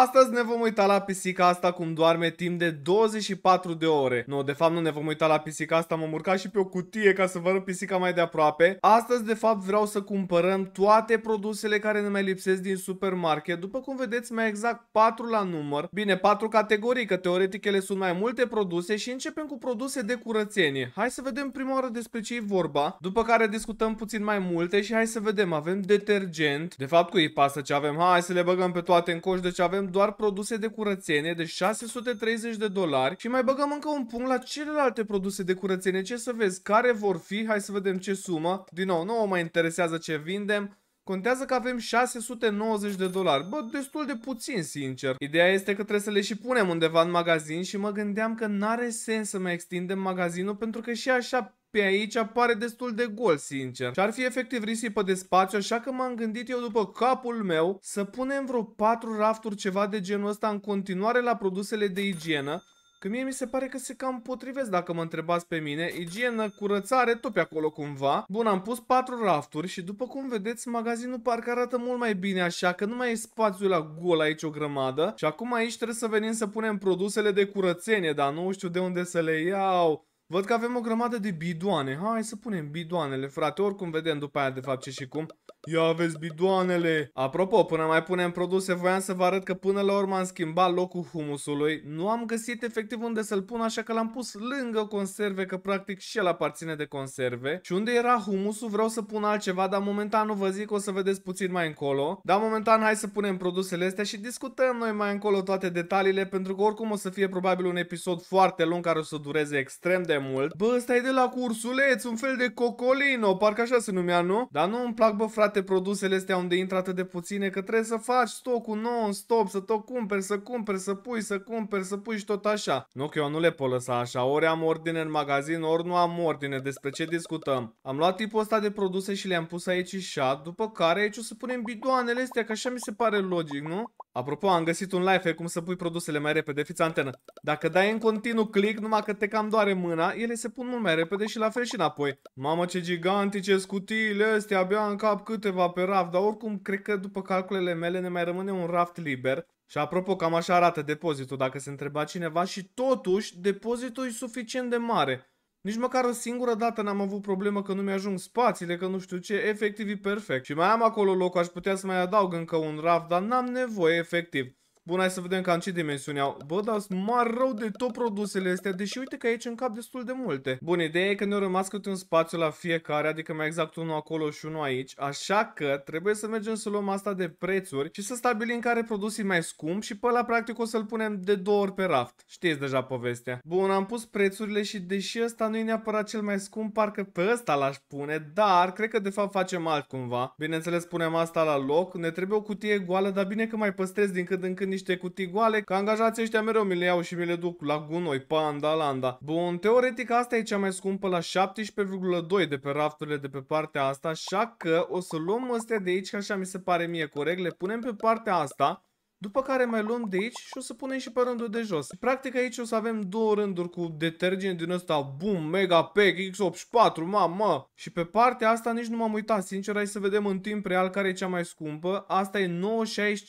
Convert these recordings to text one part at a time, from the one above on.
Astăzi ne vom uita la pisica asta cum doarme timp de 24 de ore. Nu, de fapt nu ne vom uita la pisica asta, m-am urcat și pe o cutie ca să vă arăt pisica mai de aproape. Astăzi, de fapt, vreau să cumpărăm toate produsele care ne mai lipsesc din supermarket. După cum vedeți, mai exact 4 la număr. Bine, 4 categorii, că teoretic ele sunt mai multe produse și începem cu produse de curățenie. Hai să vedem prima oară despre ce e vorba, după care discutăm puțin mai multe și hai să vedem. Avem detergent, de fapt cu ei pasă ce avem. Hai să le băgăm pe toate în coș, ce deci avem avem doar produse de curățenie de 630 de dolari și mai băgăm încă un punct la celelalte produse de curățenie. Ce să vezi? Care vor fi? Hai să vedem ce sumă. Din nou, nu o mai interesează ce vindem. Contează că avem 690 de dolari. Bă, destul de puțin, sincer. Ideea este că trebuie să le și punem undeva în magazin și mă gândeam că n-are sens să mai extindem magazinul pentru că și așa pe aici apare destul de gol, sincer. Și ar fi efectiv risipă de spațiu, așa că m-am gândit eu după capul meu să punem vreo 4 rafturi ceva de genul ăsta în continuare la produsele de igienă, Că mie mi se pare că se cam potrivesc dacă mă întrebați pe mine. Igienă, curățare, tot pe acolo cumva. Bun, am pus patru rafturi și după cum vedeți, magazinul parcă arată mult mai bine așa, că nu mai e spațiul la gol aici o grămadă. Și acum aici trebuie să venim să punem produsele de curățenie, dar nu știu de unde să le iau. Văd că avem o grămadă de bidoane. Hai să punem bidoanele, frate. Oricum vedem după aia de fapt ce și cum. Ia vezi bidoanele! Apropo, până mai punem produse, voiam să vă arăt că până la urmă am schimbat locul humusului. Nu am găsit efectiv unde să-l pun, așa că l-am pus lângă conserve, că practic și el aparține de conserve. Și unde era humusul vreau să pun altceva, dar momentan nu vă zic, o să vedeți puțin mai încolo. Dar momentan hai să punem produsele astea și discutăm noi mai încolo toate detaliile, pentru că oricum o să fie probabil un episod foarte lung care o să dureze extrem de mult. Bă, ăsta e de la cursuleț, un fel de cocolino, parcă așa se numea, nu? Dar nu îmi plac, bă, frate toate produsele astea unde intră atât de puține, că trebuie să faci stocul non-stop, să tot cumperi, să cumperi, să pui, să cumperi, să pui și tot așa. Nu că eu nu le pot lăsa așa, ori am ordine în magazin, ori nu am ordine, despre ce discutăm. Am luat tipul ăsta de produse și le-am pus aici și după care aici o să punem bidoanele astea, că așa mi se pare logic, nu? Apropo, am găsit un live cum să pui produsele mai repede, fiți antenă. Dacă dai în continuu click, numai că te cam doare mâna, ele se pun mult mai repede și la fel și înapoi. Mamă ce gigantice scutiile astea, abia în cap cât câteva pe raft, dar oricum cred că după calculele mele ne mai rămâne un raft liber. Și apropo, cam așa arată depozitul, dacă se întreba cineva, și totuși depozitul e suficient de mare. Nici măcar o singură dată n-am avut problemă că nu mi-ajung spațiile, că nu știu ce, efectiv e perfect. Și mai am acolo loc, aș putea să mai adaug încă un raft, dar n-am nevoie efectiv. Bun, hai să vedem cam ce dimensiuni au. Bă, dar sunt mari rău de tot produsele astea, deși uite că aici în cap destul de multe. Bun, ideea e că ne-au rămas câte un spațiu la fiecare, adică mai exact unul acolo și unul aici, așa că trebuie să mergem să luăm asta de prețuri și să stabilim care produs e mai scump și pe la practic o să-l punem de două ori pe raft. Știți deja povestea. Bun, am pus prețurile și deși ăsta nu e neapărat cel mai scump, parcă pe ăsta l-aș pune, dar cred că de fapt facem cumva. Bineînțeles, punem asta la loc, ne trebuie o cutie goală, dar bine că mai păstrez din când în când niște cutii goale, că angajații ăștia mereu mi le iau și mi le duc la gunoi, panda, landa. Bun, teoretic asta e cea mai scumpă la 17,2 de pe rafturile de pe partea asta, așa că o să luăm astea de aici, că așa mi se pare mie corect, le punem pe partea asta după care mai luăm de aici și o să punem și pe rândul de jos. Practic aici o să avem două rânduri cu detergent din ăsta, boom, mega pack, X84, mamă. Și pe partea asta nici nu m-am uitat, sincer, hai să vedem în timp real care e cea mai scumpă. Asta e 9,65.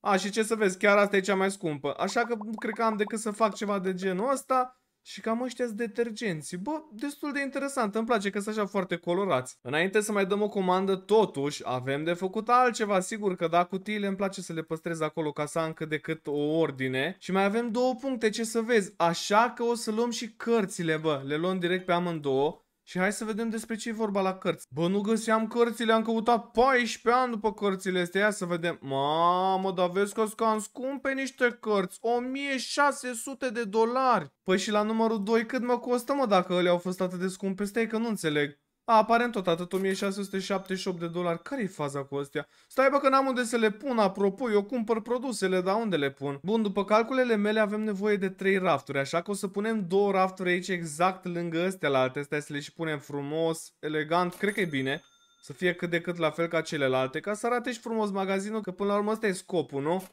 A, și ce să vezi, chiar asta e cea mai scumpă. Așa că cred că am decât să fac ceva de genul ăsta. Și cam ăștia detergenți. Bă, destul de interesant. Îmi place că sunt așa foarte colorați. Înainte să mai dăm o comandă, totuși, avem de făcut altceva. Sigur că da, cutiile îmi place să le păstrez acolo ca să am cât de cât o ordine. Și mai avem două puncte, ce să vezi. Așa că o să luăm și cărțile, bă. Le luăm direct pe amândouă. Și hai să vedem despre ce e vorba la cărți. Bă, nu găseam cărțile, am căutat 14 ani după cărțile astea. Ia să vedem. Mamă, dar vezi că scam scumpe niște cărți. 1600 de dolari. Păi și la numărul 2 cât mă costă, mă, dacă ele au fost atât de scumpe? Stai că nu înțeleg. A, aparent tot atât, 1678 de dolari. care e faza cu astea? Stai bă că n-am unde să le pun, apropo, eu cumpăr produsele, dar unde le pun? Bun, după calculele mele avem nevoie de 3 rafturi, așa că o să punem două rafturi aici exact lângă astea la alte. Stai să le și punem frumos, elegant, cred că e bine. Să fie cât de cât la fel ca celelalte, ca să arate și frumos magazinul, că până la urmă ăsta e scopul, nu?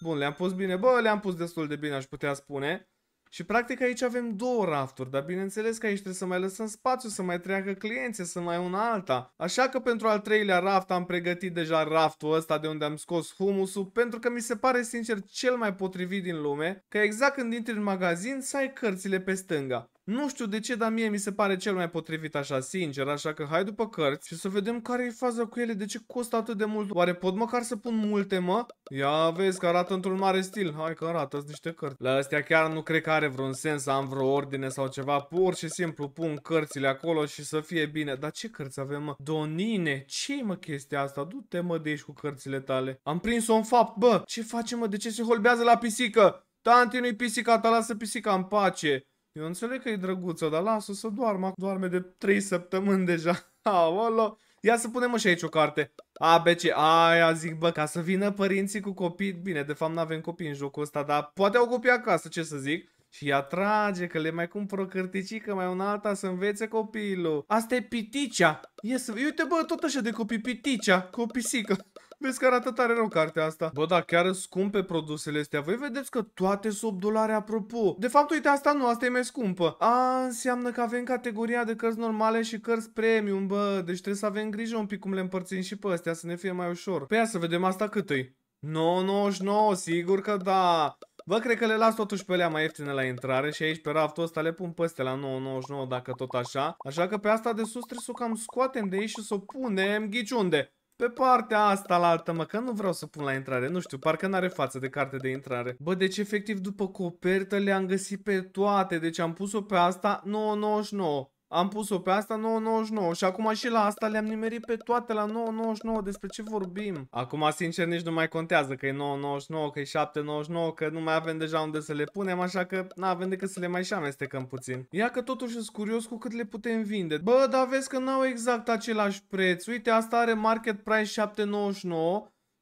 Bun, le-am pus bine, bă, le-am pus destul de bine, aș putea spune. Și practic aici avem două rafturi, dar bineînțeles că aici trebuie să mai lăsăm spațiu, să mai treacă clienții, să mai una alta. Așa că pentru al treilea raft am pregătit deja raftul ăsta de unde am scos humusul, pentru că mi se pare sincer cel mai potrivit din lume, că exact când intri în magazin să ai cărțile pe stânga. Nu știu de ce, dar mie mi se pare cel mai potrivit așa, sincer, așa că hai după cărți și să vedem care e faza cu ele, de ce costă atât de mult. Oare pot măcar să pun multe, mă? Ia vezi că arată într-un mare stil. Hai că arată niște cărți. La astea chiar nu cred că are vreun sens am vreo ordine sau ceva. Pur și simplu pun cărțile acolo și să fie bine. Dar ce cărți avem, mă? Donine, ce mă chestia asta? Du-te, mă, de aici cu cărțile tale. Am prins-o în fapt, bă. Ce facem, mă? De ce se holbează la pisică? Tanti nu-i pisica ta, lasă pisica în pace. Eu înțeleg că e drăguță, dar lasă să doarmă. Doarme de 3 săptămâni deja. Aolo. Ia să punem și aici o carte. ABC, aia zic, bă, ca să vină părinții cu copii. Bine, de fapt n-avem copii în jocul ăsta, dar poate au copii acasă, ce să zic. Și atrage că le mai cumpăr o cărticică, mai un alta să învețe copilul. Asta e piticea. Ia să... Uite, bă, tot așa de copii, piticea, copisică. Vezi că arată tare rău cartea asta. Bă, da, chiar scumpe produsele astea. Voi vedeți că toate sub dolari, apropo. De fapt, uite, asta nu, asta e mai scumpă. A, înseamnă că avem categoria de cărți normale și cărți premium, bă. Deci trebuie să avem grijă un pic cum le împărțim și pe astea, să ne fie mai ușor. Pe păi ia să vedem asta cât e. 9,99, sigur că da. Bă, cred că le las totuși pe alea mai ieftine la intrare și aici pe raftul ăsta le pun peste la 9,99 dacă tot așa. Așa că pe asta de sus trebuie să o cam scoatem de aici și să o punem ghiciunde. unde. Pe partea asta la altă, mă, că nu vreau să pun la intrare, nu știu, parcă n-are față de carte de intrare. Bă, deci efectiv după copertă le-am găsit pe toate, deci am pus-o pe asta 999. Am pus-o pe asta 9.99 și acum și la asta le-am nimerit pe toate la 9.99, despre ce vorbim? Acum, sincer, nici nu mai contează că e 9.99, că e 7.99, că nu mai avem deja unde să le punem, așa că n-avem decât să le mai și amestecăm puțin. Ia că totuși sunt curios cu cât le putem vinde. Bă, dar vezi că n-au exact același preț. Uite, asta are market price 7.99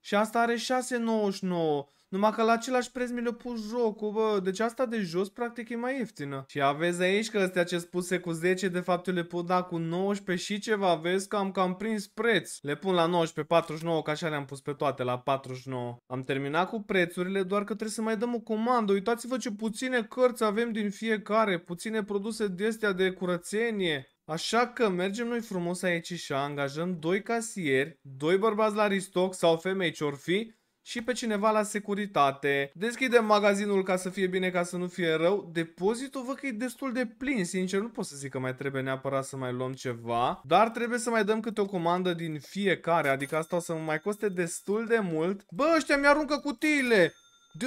și asta are 6.99. Numai că la același preț mi le pus jocul, bă. Deci asta de jos, practic, e mai ieftină. Și aveți aici că astea ce spuse cu 10, de fapt eu le pot da cu 19 și ceva. Vezi că am cam prins preț. Le pun la 19, 49, ca așa le-am pus pe toate la 49. Am terminat cu prețurile, doar că trebuie să mai dăm o comandă. Uitați-vă ce puține cărți avem din fiecare, puține produse de astea de curățenie. Așa că mergem noi frumos aici și angajăm doi casieri, doi bărbați la restock sau femei ce fi, și pe cineva la securitate. Deschidem magazinul ca să fie bine, ca să nu fie rău. Depozitul văd că e destul de plin, sincer, nu pot să zic că mai trebuie neapărat să mai luăm ceva, dar trebuie să mai dăm câte o comandă din fiecare, adică asta o să mă mai coste destul de mult. Bă, ăștia mi-aruncă cutiile!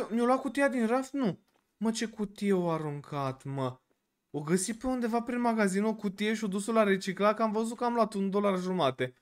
Mi-o luat cutia din raft? Nu. Mă, ce cutie o aruncat, mă. O găsi pe undeva prin magazin o cutie și o dus la recicla, că am văzut că am luat un dolar jumate.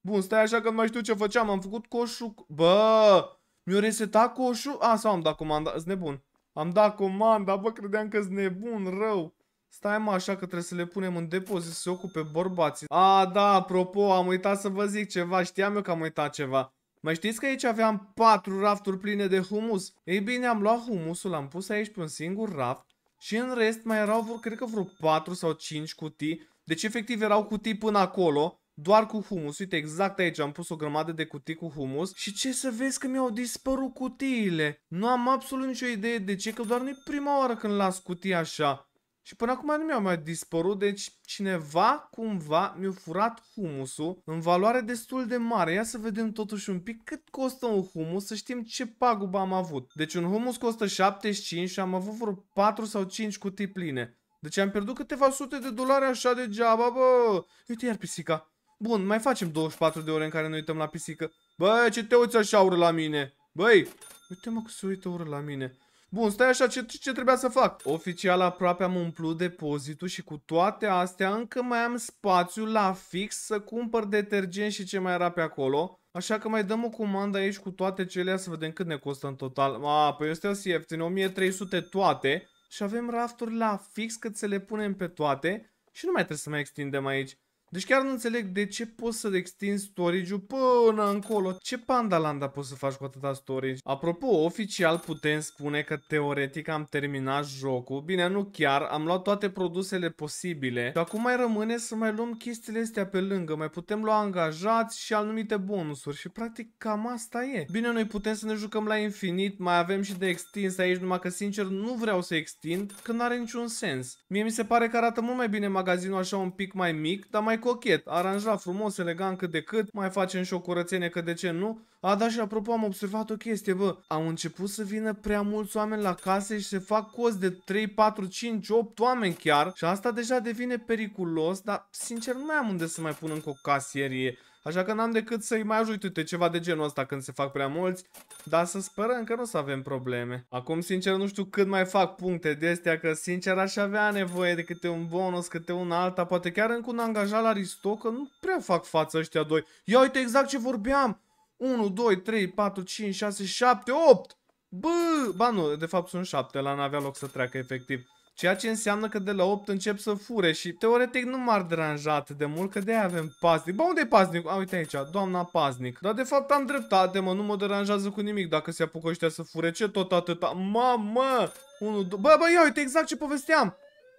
Bun, stai așa că nu mai știu ce făceam, am făcut coșul... Bă! mi o reseta coșul? A, sau am dat comanda, Îți nebun. Am dat comanda, bă, credeam că s nebun, rău. Stai mă, așa că trebuie să le punem în depozit să se ocupe bărbații. A, da, apropo, am uitat să vă zic ceva, știam eu că am uitat ceva. Mai știți că aici aveam patru rafturi pline de humus? Ei bine, am luat humusul, l-am pus aici pe un singur raft și în rest mai erau, cred că vreo 4 sau 5 cutii. Deci efectiv erau cutii până acolo doar cu humus. Uite, exact aici am pus o grămadă de cutii cu humus și ce să vezi că mi-au dispărut cutiile. Nu am absolut nicio idee de ce, că doar nu prima oară când las cutia așa. Și până acum nu mi-au mai dispărut, deci cineva cumva mi-a furat humusul în valoare destul de mare. Ia să vedem totuși un pic cât costă un humus, să știm ce pagubă am avut. Deci un humus costă 75 și am avut vreo 4 sau 5 cutii pline. Deci am pierdut câteva sute de dolari așa degeaba, bă! Uite iar pisica. Bun, mai facem 24 de ore în care ne uităm la pisică. Băi, ce te uiți așa ură la mine? Băi, uite-mă că se uită ură la mine. Bun, stai așa, ce, ce trebuia să fac? Oficial aproape am umplut depozitul și cu toate astea încă mai am spațiu la fix să cumpăr detergent și ce mai era pe acolo. Așa că mai dăm o comandă aici cu toate celea să vedem cât ne costă în total. A, păi astea o ieftine, 1300 toate. Și avem rafturi la fix cât să le punem pe toate. Și nu mai trebuie să mai extindem aici. Deci chiar nu înțeleg de ce poți să extinzi storage-ul până încolo. Ce pandalanda poți să faci cu atâta storage? Apropo, oficial putem spune că teoretic am terminat jocul. Bine, nu chiar. Am luat toate produsele posibile. Și acum mai rămâne să mai luăm chestiile astea pe lângă. Mai putem lua angajați și anumite bonusuri. Și practic cam asta e. Bine, noi putem să ne jucăm la infinit. Mai avem și de extins aici, numai că sincer nu vreau să extind, că n-are niciun sens. Mie mi se pare că arată mult mai bine magazinul așa un pic mai mic, dar mai mai cochet, aranjat frumos, elegant cât de cât, mai facem și o curățenie că de ce nu. A, da, și apropo, am observat o chestie, bă, au început să vină prea mulți oameni la case și se fac cost de 3, 4, 5, 8 oameni chiar și asta deja devine periculos, dar sincer nu mai am unde să mai pun încă o casierie Așa că n-am decât să-i mai ajut, uite, ceva de genul ăsta când se fac prea mulți. Dar să sperăm că nu o să avem probleme. Acum, sincer, nu știu cât mai fac puncte de astea, că sincer aș avea nevoie de câte un bonus, câte un alta. Poate chiar încă un angajat la Risto, că nu prea fac față ăștia doi. Ia uite exact ce vorbeam! 1, 2, 3, 4, 5, 6, 7, 8! Bă, ba nu, de fapt sunt 7, la n-avea loc să treacă efectiv. Ceea ce înseamnă că de la 8 încep să fure și teoretic nu m-ar deranja atât de mult că de avem paznic. Ba unde e paznic? A, uite aici, doamna paznic. Dar de fapt am dreptate, mă, nu mă deranjează cu nimic dacă se apucă ăștia să fure. Ce tot atâta? Mamă! Unu, bă, bă, ia uite exact ce povesteam.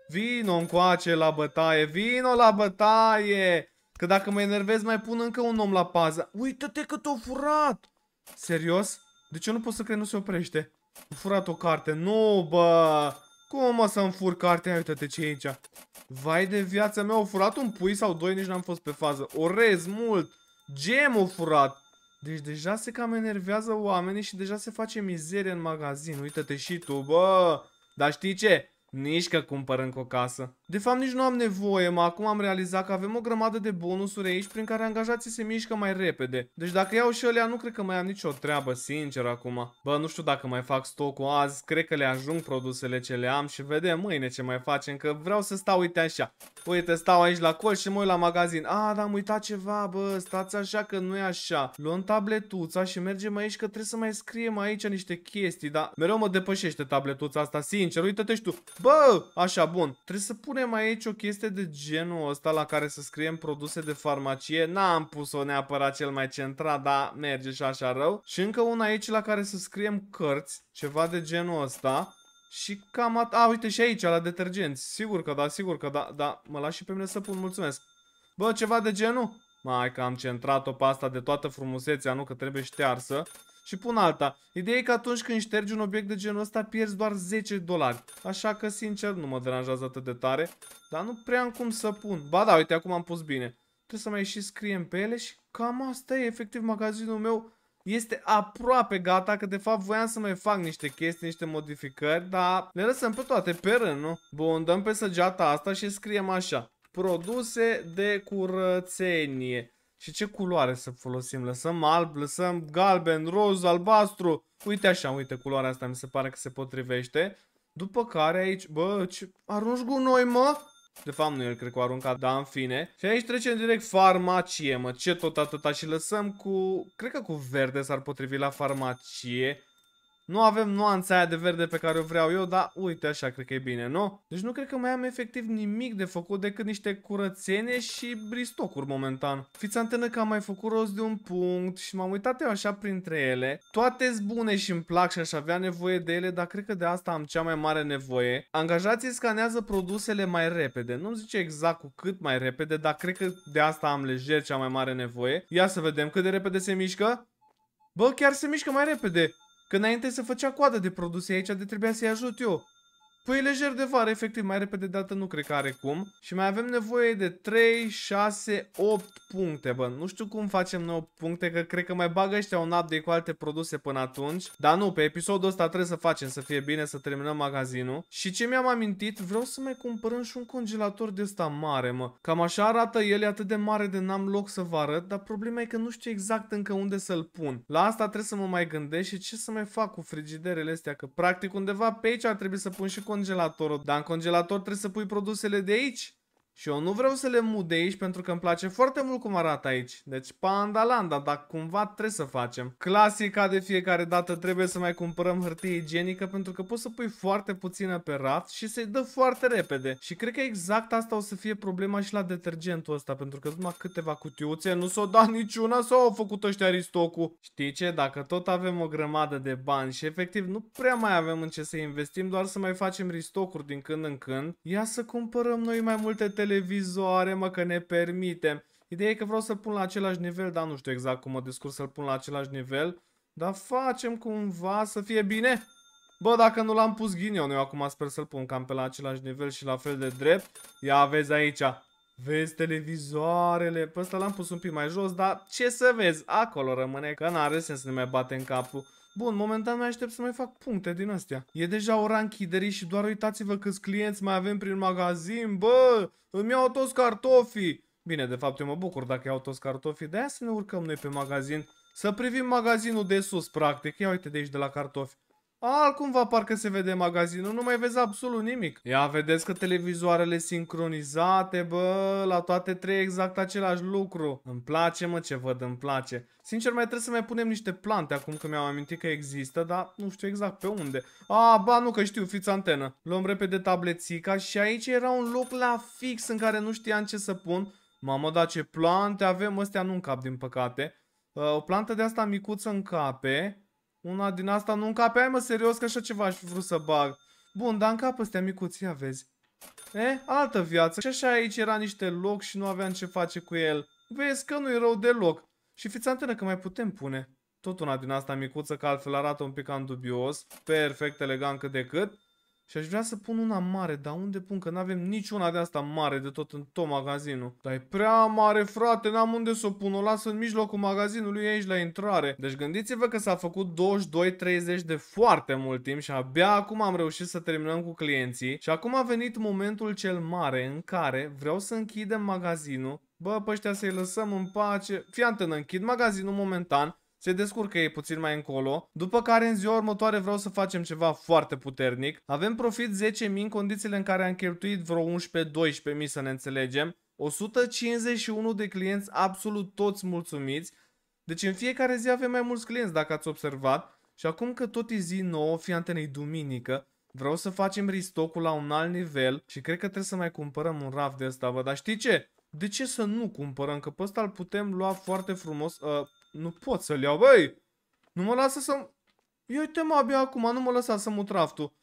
Vino încoace la bătaie, vino la bătaie! Că dacă mă enervez mai pun încă un om la pază. Uită-te că o furat! Serios? De ce nu pot să cred nu se oprește? A furat o carte. Nu, bă! Cum mă să-mi fur cartea? Uite-te ce e aici. Vai de viața mea, au furat un pui sau doi, nici n-am fost pe fază. Orez mult. Gem au furat. Deci deja se cam enervează oamenii și deja se face mizerie în magazin. Uite-te și tu, bă. Dar știi ce? Nici că cumpăr încă o casă. De fapt, nici nu am nevoie, mă. Acum am realizat că avem o grămadă de bonusuri aici prin care angajații se mișcă mai repede. Deci dacă iau și alea, nu cred că mai am nicio treabă, sincer, acum. Bă, nu știu dacă mai fac stocul azi. Cred că le ajung produsele ce le am și vedem mâine ce mai facem, că vreau să stau, uite așa. Uite, stau aici la col și mă uit la magazin. A, dar am uitat ceva, bă, stați așa că nu e așa. Luăm tabletuța și mergem aici că trebuie să mai scriem aici niște chestii, dar mereu mă depășește tabletuța asta, sincer. Uite-te tu. Bă, așa, bun. Trebuie să punem aici o chestie de genul ăsta la care să scriem produse de farmacie. N-am pus-o neapărat cel mai centrat, dar merge și așa rău. Și încă una aici la care să scriem cărți, ceva de genul ăsta. Și cam at... A, uite și aici, la detergenți. Sigur că da, sigur că da, da. Mă las și pe mine să pun, mulțumesc. Bă, ceva de genul? Mai că am centrat-o pe asta de toată frumusețea, nu? Că trebuie ștearsă și pun alta. Ideea e că atunci când ștergi un obiect de genul ăsta pierzi doar 10 dolari. Așa că sincer nu mă deranjează atât de tare. Dar nu prea am cum să pun. Ba da, uite acum am pus bine. Trebuie să mai și scriem pe ele și cam asta e. Efectiv magazinul meu este aproape gata, că de fapt voiam să mai fac niște chestii, niște modificări, dar le lăsăm pe toate pe rând, nu? Bun, dăm pe săgeata asta și scriem așa. Produse de curățenie. Și ce culoare să folosim? Lăsăm alb, lăsăm galben, roz, albastru. Uite așa, uite culoarea asta mi se pare că se potrivește. După care aici, bă, ce... arunci gunoi, mă? De fapt nu el cred că o arunca, dar în fine. Și aici trecem direct farmacie, mă, ce tot atâta și lăsăm cu, cred că cu verde s-ar potrivi la farmacie. Nu avem nuanța aia de verde pe care o vreau eu, dar uite așa, cred că e bine, nu? Deci nu cred că mai am efectiv nimic de făcut decât niște curățenie și bristocuri momentan. Fiți antenă că am mai făcut rost de un punct și m-am uitat eu așa printre ele. Toate sunt bune și îmi plac și aș avea nevoie de ele, dar cred că de asta am cea mai mare nevoie. Angajații scanează produsele mai repede. Nu-mi zice exact cu cât mai repede, dar cred că de asta am lejer cea mai mare nevoie. Ia să vedem cât de repede se mișcă. Bă, chiar se mișcă mai repede. Că înainte se făcea coadă de produse aici, de trebuia să-i ajut eu. Păi lejer de vară, efectiv, mai repede de atât nu cred că are cum. Și mai avem nevoie de 3, 6, 8 puncte, bă. Nu știu cum facem noi 8 puncte, că cred că mai bagă ăștia un update cu alte produse până atunci. Dar nu, pe episodul ăsta trebuie să facem, să fie bine, să terminăm magazinul. Și ce mi-am amintit, vreau să mai cumpărăm și un congelator de ăsta mare, mă. Cam așa arată el, e atât de mare de n-am loc să vă arăt, dar problema e că nu știu exact încă unde să-l pun. La asta trebuie să mă mai gândesc și ce să mai fac cu frigiderele astea, că practic undeva pe aici ar trebui să pun și congelator congelatorul, dar în congelator trebuie să pui produsele de aici. Și eu nu vreau să le mut de aici pentru că îmi place foarte mult cum arată aici. Deci pandalanda, dar cumva trebuie să facem. Clasica de fiecare dată trebuie să mai cumpărăm hârtie igienică pentru că poți să pui foarte puțină pe raft și se dă foarte repede. Și cred că exact asta o să fie problema și la detergentul ăsta pentru că numai câteva cutiuțe, nu s-o dat niciuna sau au făcut ăștia aristocul. Știi ce? Dacă tot avem o grămadă de bani și efectiv nu prea mai avem în ce să investim, doar să mai facem ristocuri din când în când, ia să cumpărăm noi mai multe tele televizoare, mă, că ne permitem. Ideea e că vreau să-l pun la același nivel, dar nu știu exact cum mă descurc să-l pun la același nivel. Dar facem cumva să fie bine. Bă, dacă nu l-am pus ghinion, eu acum sper să-l pun cam pe la același nivel și la fel de drept. Ia vezi aici. Vezi televizoarele. Pe ăsta l-am pus un pic mai jos, dar ce să vezi? Acolo rămâne, că n-are sens să ne mai în capul. Bun, momentan mai aștept să mai fac puncte din astea. E deja ora închiderii și doar uitați-vă câți clienți mai avem prin magazin, bă! Îmi iau toți cartofii! Bine, de fapt eu mă bucur dacă iau toți cartofii, de-aia să ne urcăm noi pe magazin. Să privim magazinul de sus, practic. Ia uite de aici de la cartofi. Altcumva parcă se vede magazinul, nu mai vezi absolut nimic. Ia vedeți că televizoarele sincronizate, bă, la toate trei exact același lucru. Îmi place, mă, ce văd, îmi place. Sincer, mai trebuie să mai punem niște plante acum că mi-am amintit că există, dar nu știu exact pe unde. A, ba, nu, că știu, fiți antenă. Luăm repede tablețica și aici era un loc la fix în care nu știam ce să pun. Mamă, dar ce plante avem, ăstea nu în cap, din păcate. Uh, o plantă de asta micuță în cape. Una din asta nu încapeai, mă, serios, că așa ceva aș fi vrut să bag. Bun, dar încap astea micuți, ia vezi. E, altă viață. Și așa aici era niște loc și nu aveam ce face cu el. Vezi că nu-i rău deloc. Și fiți antenă că mai putem pune. Tot una din asta micuță, că altfel arată un pic cam dubios. Perfect, elegant cât de cât. Și aș vrea să pun una mare, dar unde pun? Că n-avem niciuna de asta mare de tot în tot magazinul. Dar e prea mare, frate, n-am unde să o pun. O las în mijlocul magazinului aici la intrare. Deci gândiți-vă că s-a făcut 22-30 de foarte mult timp și abia acum am reușit să terminăm cu clienții. Și acum a venit momentul cel mare în care vreau să închidem magazinul. Bă, pe ăștia să-i lăsăm în pace. Fii antenă, închid magazinul momentan se descurcă ei puțin mai încolo, după care în ziua următoare vreau să facem ceva foarte puternic. Avem profit 10.000 în condițiile în care am cheltuit vreo 11-12.000 să ne înțelegem, 151 de clienți absolut toți mulțumiți, deci în fiecare zi avem mai mulți clienți dacă ați observat și acum că tot e zi nouă, fii antenei duminică, vreau să facem ristocul la un alt nivel și cred că trebuie să mai cumpărăm un raft de ăsta, bă, dar știi ce? De ce să nu cumpărăm? Că pe ăsta îl putem lua foarte frumos, uh, nu pot să-l iau, băi! Nu mă lasă să... Ia uite mă, abia acum, nu mă lăsa să mut raftul.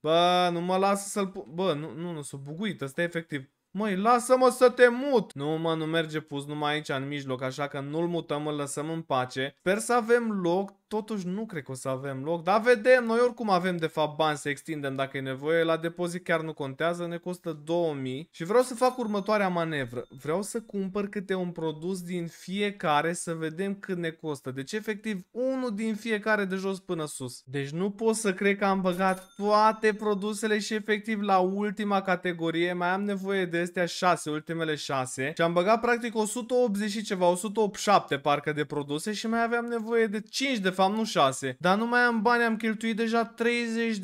Bă, nu mă lasă să-l... Bă, nu, nu, nu, s-a buguit, ăsta e efectiv. Măi, lasă-mă să te mut! Nu, mă, nu merge pus numai aici în mijloc, așa că nu-l mutăm, îl lăsăm în pace. Sper să avem loc, totuși nu cred că o să avem loc, dar vedem, noi oricum avem de fapt bani să extindem dacă e nevoie, la depozit chiar nu contează, ne costă 2000 și vreau să fac următoarea manevră. Vreau să cumpăr câte un produs din fiecare să vedem cât ne costă, deci efectiv unul din fiecare de jos până sus. Deci nu pot să cred că am băgat toate produsele și efectiv la ultima categorie mai am nevoie de astea 6, ultimele 6 și am băgat practic 180 și ceva, 187 parcă de produse și mai aveam nevoie de 5 de fapt, nu 6. Dar nu mai am bani, am cheltuit deja 30.100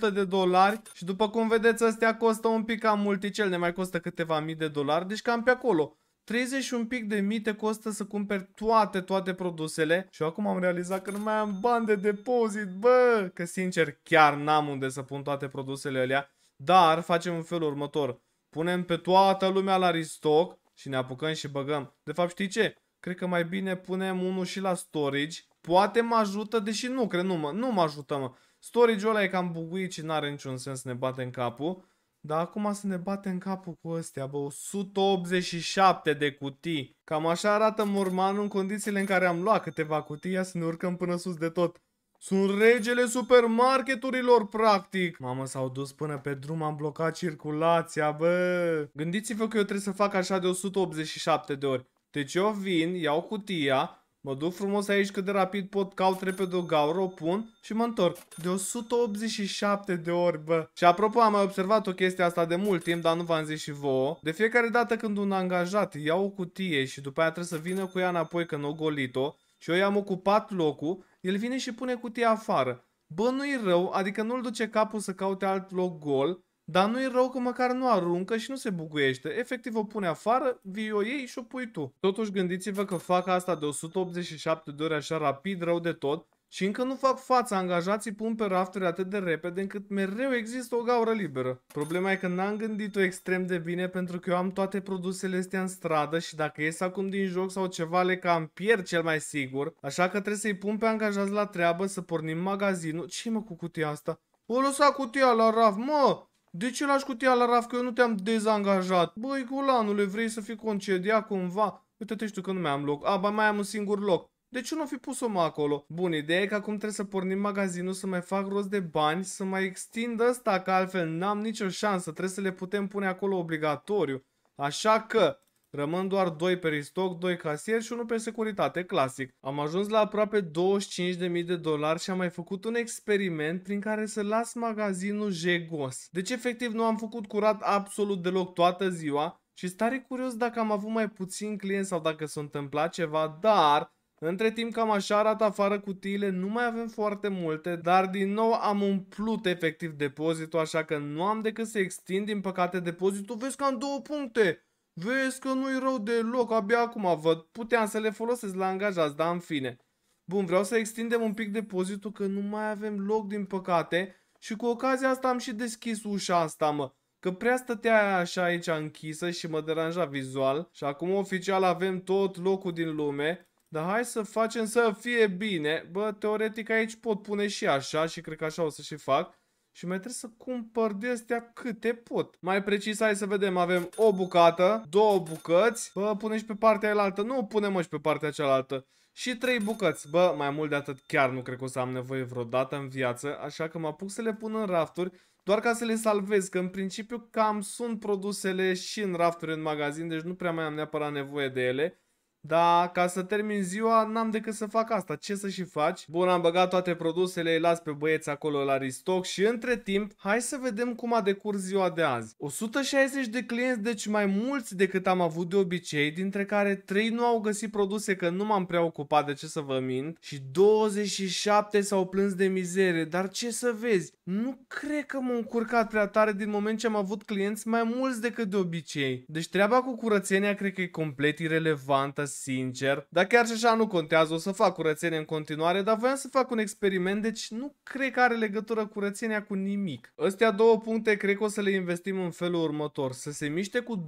de de dolari și după cum vedeți astea costă un pic cam multicel, ne mai costă câteva mii de dolari, deci cam pe acolo. 31 pic de mii te costă să cumperi toate, toate produsele și eu acum am realizat că nu mai am bani de depozit, bă, că sincer chiar n-am unde să pun toate produsele alea, dar facem în felul următor. Punem pe toată lumea la restock și ne apucăm și băgăm. De fapt, știi ce? Cred că mai bine punem unul și la storage. Poate mă ajută, deși nu, cred, nu mă, nu mă ajută, mă. Storage-ul ăla e cam buguit și n-are niciun sens să ne în capul. Dar acum să ne în capul cu ăstea, bă, 187 de cutii. Cam așa arată murmanul în condițiile în care am luat câteva cutii, ia să ne urcăm până sus de tot. Sunt regele supermarketurilor, practic. Mamă, s-au dus până pe drum, am blocat circulația, bă. Gândiți-vă că eu trebuie să fac așa de 187 de ori. Deci eu vin, iau cutia, mă duc frumos aici cât de rapid pot, caut repede o gaură, o pun și mă întorc. De 187 de ori, bă. Și apropo, am mai observat o chestie asta de mult timp, dar nu v-am zis și vouă. De fiecare dată când un angajat ia o cutie și după aia trebuie să vină cu ea înapoi că nu o golit-o, și eu i-am ocupat locul, el vine și pune cutia afară. Bă, nu-i rău, adică nu-l duce capul să caute alt loc gol, dar nu-i rău că măcar nu aruncă și nu se bucuiește. Efectiv o pune afară, vii o iei și o pui tu. Totuși gândiți-vă că fac asta de 187 de ori așa rapid, rău de tot, și încă nu fac fața, angajații pun pe rafturi atât de repede încât mereu există o gaură liberă. Problema e că n-am gândit-o extrem de bine pentru că eu am toate produsele astea în stradă și dacă ies acum din joc sau ceva le cam pierd cel mai sigur, așa că trebuie să-i pun pe angajați la treabă să pornim magazinul. ce mă cu cutia asta? O lăsa cutia la raf, mă! De ce lași cutia la raf că eu nu te-am dezangajat? Băi, gulanule, vrei să fii concediat cumva? Uite-te tu că nu mai am loc. A, ba mai am un singur loc. De ce nu fi pus-o mă acolo? Bun, ideea e că acum trebuie să pornim magazinul, să mai fac rost de bani, să mai extind ăsta, că altfel n-am nicio șansă. Trebuie să le putem pune acolo obligatoriu. Așa că Rămân doar 2 pe restoc, 2 casier și 1 pe securitate, clasic. Am ajuns la aproape 25.000 de dolari și am mai făcut un experiment prin care să las magazinul jegos. Deci efectiv nu am făcut curat absolut deloc toată ziua și stare curios dacă am avut mai puțin clienți sau dacă s-a întâmplat ceva, dar între timp cam așa arată afară cutiile, nu mai avem foarte multe, dar din nou am umplut efectiv depozitul, așa că nu am decât să extind din păcate depozitul, vezi că am două puncte! Vezi că nu-i rău deloc, abia acum văd, puteam să le folosesc la angajați, dar în fine. Bun, vreau să extindem un pic depozitul că nu mai avem loc din păcate și cu ocazia asta am și deschis ușa asta, mă. Că prea stătea așa aici închisă și mă deranja vizual și acum oficial avem tot locul din lume dar hai să facem să fie bine. Bă, teoretic aici pot pune și așa și cred că așa o să și fac. Și mai trebuie să cumpăr de astea câte pot. Mai precis, hai să vedem. Avem o bucată, două bucăți. Bă, pune și pe partea cealaltă. Nu, pune mă și pe partea cealaltă. Și trei bucăți. Bă, mai mult de atât chiar nu cred că o să am nevoie vreodată în viață. Așa că mă apuc să le pun în rafturi. Doar ca să le salvez, că în principiu cam sunt produsele și în rafturi în magazin, deci nu prea mai am neapărat nevoie de ele. Dar ca să termin ziua, n-am decât să fac asta. Ce să și faci? Bun, am băgat toate produsele, îi las pe băieți acolo la restock și între timp, hai să vedem cum a decurs ziua de azi. 160 de clienți, deci mai mulți decât am avut de obicei, dintre care 3 nu au găsit produse că nu m-am prea ocupat, de ce să vă mint, și 27 s-au plâns de mizerie, dar ce să vezi? Nu cred că m-am încurcat prea tare din moment ce am avut clienți mai mulți decât de obicei. Deci treaba cu curățenia cred că e complet irelevantă sincer. Dar chiar și așa nu contează, o să fac curățenie în continuare, dar voiam să fac un experiment, deci nu cred că are legătură curățenia cu nimic. Astea două puncte cred că o să le investim în felul următor. Să se miște cu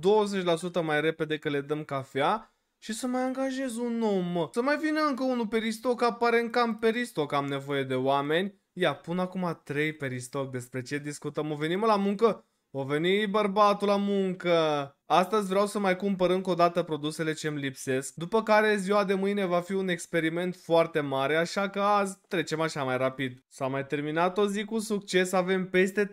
20% mai repede că le dăm cafea, și să mai angajez un om, mă. Să mai vină încă unul peristoc, apare în cam peristoc, am nevoie de oameni. Ia, pun acum 3 peristoc, despre ce discutăm? O venim la muncă? O veni bărbatul la muncă. Astăzi vreau să mai cumpăr încă o dată produsele ce îmi lipsesc, după care ziua de mâine va fi un experiment foarte mare, așa că azi trecem așa mai rapid. S-a mai terminat o zi cu succes, avem peste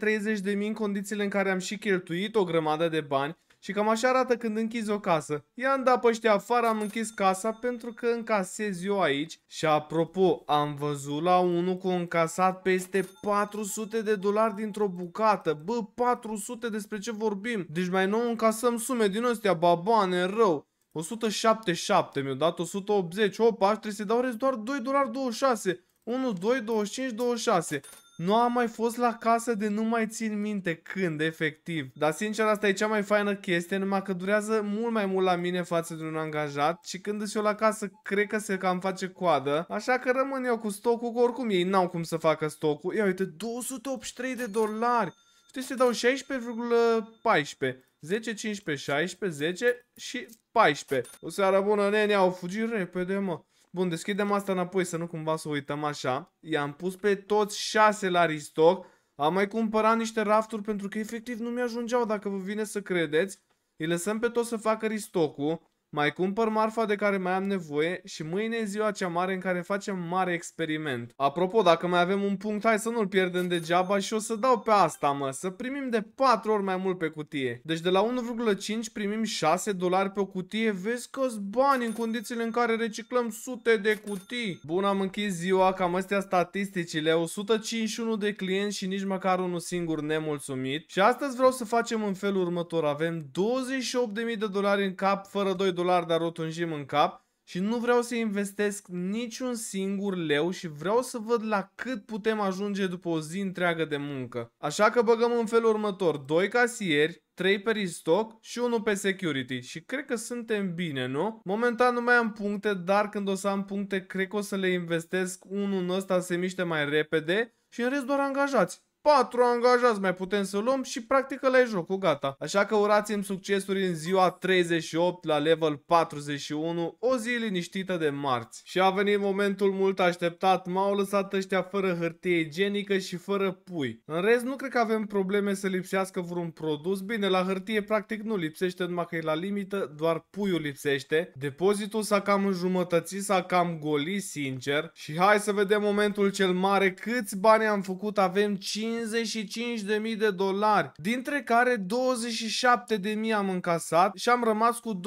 30.000 în condițiile în care am și cheltuit o grămadă de bani și cam așa arată când închizi o casă. I-am dat pe ăștia afară, am închis casa pentru că încasez eu aici. Și apropo, am văzut la unul cu încasat peste 400 de dolari dintr-o bucată. Bă, 400 despre ce vorbim? Deci mai nou încasăm sume din ăstea, babane, rău. 177, mi-au dat 180, opa, trebuie să dau rest doar 2 dolari 26. 1, 2, 25, 26. Nu am mai fost la casă de nu mai țin minte când, efectiv. Dar sincer, asta e cea mai faină chestie, numai că durează mult mai mult la mine față de un angajat și când sunt eu la casă, cred că se cam face coadă. Așa că rămân eu cu stocul, că oricum ei n-au cum să facă stocul. Ia uite, 283 de dolari! Știi, se dau 16,14. 10, 15, 16, 10 și 14. O seară bună, nene, au fugit repede, mă. Bun, deschidem asta înapoi să nu cumva să uităm așa. I-am pus pe toți 6 la restock. Am mai cumpărat niște rafturi pentru că efectiv nu mi-ajungeau dacă vă vine să credeți. Îi lăsăm pe toți să facă restock-ul. Mai cumpăr marfa de care mai am nevoie și mâine e ziua cea mare în care facem mare experiment. Apropo, dacă mai avem un punct, hai să nu-l pierdem degeaba și o să dau pe asta, mă, să primim de 4 ori mai mult pe cutie. Deci de la 1,5 primim 6 dolari pe o cutie, vezi că bani în condițiile în care reciclăm sute de cutii. Bun, am închis ziua, cam astea statisticile, 151 de clienți și nici măcar unul singur nemulțumit. Și astăzi vreau să facem în felul următor, avem 28.000 de dolari în cap fără 2 dolari dolari, dar rotunjim în cap și nu vreau să investesc niciun singur leu și vreau să văd la cât putem ajunge după o zi întreagă de muncă. Așa că băgăm în felul următor, 2 casieri, 3 pe restock și 1 pe security și cred că suntem bine, nu? Momentan nu mai am puncte, dar când o să am puncte cred că o să le investesc unul în ăsta se miște mai repede și în rest doar angajați patru angajați mai putem să luăm și practic la e jocul, gata. Așa că urați-mi succesuri în ziua 38 la level 41, o zi liniștită de marți. Și a venit momentul mult așteptat, m-au lăsat ăștia fără hârtie igienică și fără pui. În rest nu cred că avem probleme să lipsească vreun produs, bine la hârtie practic nu lipsește numai că e la limită, doar puiul lipsește. Depozitul s-a cam înjumătățit, s-a cam golit sincer și hai să vedem momentul cel mare, câți bani am făcut, avem 5 55.000 de dolari, dintre care 27.000 am încasat și am rămas cu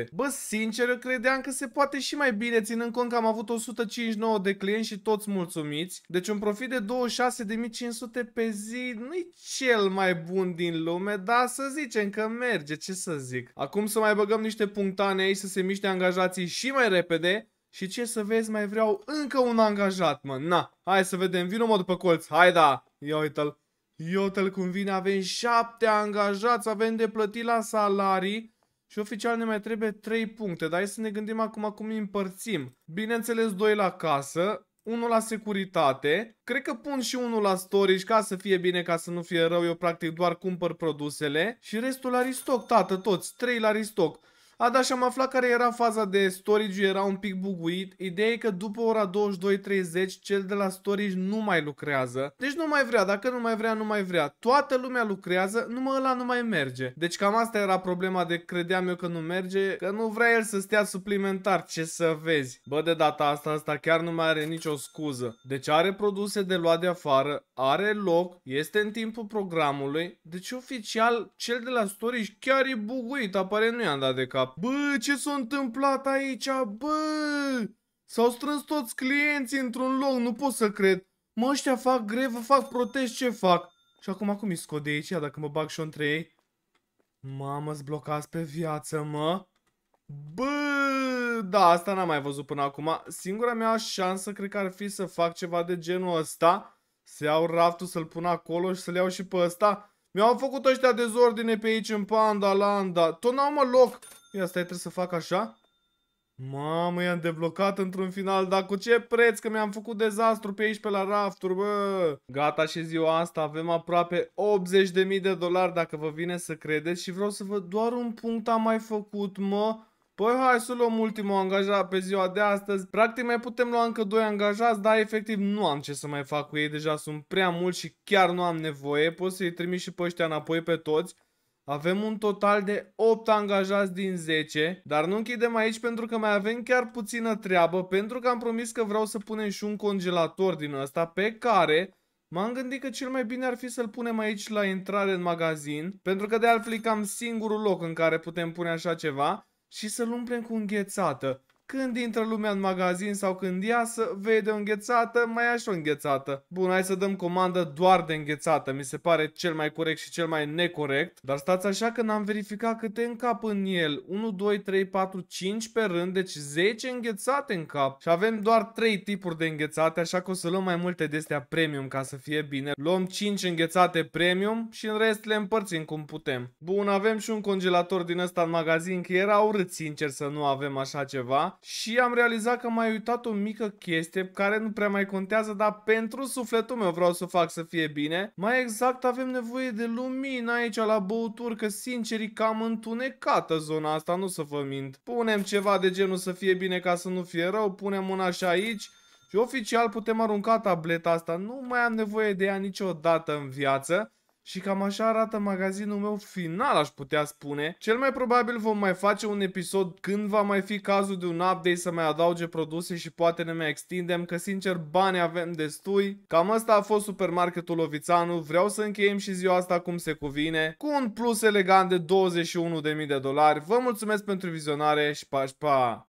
26.600. Bă, sincer, eu credeam că se poate și mai bine, ținând cont că am avut 159 de clienți și toți mulțumiți. Deci un profit de 26.500 pe zi nu-i cel mai bun din lume, dar să zicem că merge, ce să zic. Acum să mai băgăm niște punctane aici să se miște angajații și mai repede, și ce să vezi, mai vreau încă un angajat, mă. Na, hai să vedem. Vino mă după colț. Hai da. Ia uite-l. Ia uite-l cum vine. Avem șapte angajați. Avem de plătit la salarii. Și oficial ne mai trebuie 3 puncte, dar hai să ne gândim acum cum îi împărțim. Bineînțeles 2 la casă, 1 la securitate, cred că pun și 1 la storage ca să fie bine, ca să nu fie rău, eu practic doar cumpăr produsele și restul la restock, tată, toți, 3 la restock. A, da, și am aflat care era faza de storage era un pic buguit. Ideea e că după ora 22.30 cel de la storage nu mai lucrează. Deci nu mai vrea, dacă nu mai vrea, nu mai vrea. Toată lumea lucrează, numai ăla nu mai merge. Deci cam asta era problema de credeam eu că nu merge, că nu vrea el să stea suplimentar, ce să vezi. Bă, de data asta, asta chiar nu mai are nicio scuză. Deci are produse de luat de afară, are loc, este în timpul programului, deci oficial cel de la storage chiar e buguit, apare nu i-am dat de cap Bă, ce s-a întâmplat aici, bă? S-au strâns toți clienții într-un loc, nu pot să cred. Mă, ăștia fac grevă, fac protest, ce fac? Și acum cum îi scot de aici, dacă mă bag și între ei? Mamă, zblocați pe viață, mă. Bă, da, asta n-am mai văzut până acum. Singura mea șansă cred că ar fi să fac ceva de genul ăsta. Să iau raftul, să-l pun acolo și să-l iau și pe ăsta. Mi-au făcut ăștia dezordine pe aici în Panda Landa. Tot n-am mă loc. Ia stai, trebuie să fac așa. Mamă, i-am deblocat într-un final, dar cu ce preț că mi-am făcut dezastru pe aici pe la rafturi, bă! Gata și ziua asta, avem aproape 80.000 de dolari dacă vă vine să credeți și vreau să văd doar un punct am mai făcut, mă! Păi hai să luăm ultimul angajat pe ziua de astăzi. Practic mai putem lua încă doi angajați, dar efectiv nu am ce să mai fac cu ei. Deja sunt prea mulți și chiar nu am nevoie. Pot să-i trimit și pe ăștia înapoi pe toți. Avem un total de 8 angajați din 10, dar nu închidem aici pentru că mai avem chiar puțină treabă, pentru că am promis că vreau să punem și un congelator din ăsta pe care M-am gândit că cel mai bine ar fi să-l punem aici la intrare în magazin, pentru că de altfel e cam singurul loc în care putem pune așa ceva și să-l umplem cu înghețată. Când intră lumea în magazin sau când iasă, vede o înghețată, mai ia și o înghețată. Bun, hai să dăm comandă doar de înghețată. Mi se pare cel mai corect și cel mai necorect. Dar stați așa că n-am verificat câte în cap în el. 1, 2, 3, 4, 5 pe rând, deci 10 înghețate în cap. Și avem doar 3 tipuri de înghețate, așa că o să luăm mai multe astea premium ca să fie bine. Luăm 5 înghețate premium și în rest le împărțim cum putem. Bun, avem și un congelator din ăsta în magazin, că era urât sincer să nu avem așa ceva și am realizat că mai uitat o mică chestie care nu prea mai contează, dar pentru sufletul meu vreau să fac să fie bine. Mai exact avem nevoie de lumină aici la băuturi, că sincer e cam întunecată zona asta, nu să vă mint. Punem ceva de genul să fie bine ca să nu fie rău, punem una așa aici. Și oficial putem arunca tableta asta, nu mai am nevoie de ea niciodată în viață. Și cam așa arată magazinul meu final, aș putea spune. Cel mai probabil vom mai face un episod când va mai fi cazul de un update să mai adauge produse și poate ne mai extindem, că sincer bani avem destui. Cam asta a fost supermarketul Ovițanu, vreau să încheiem și ziua asta cum se cuvine, cu un plus elegant de 21.000 de dolari. Vă mulțumesc pentru vizionare și pa, pa!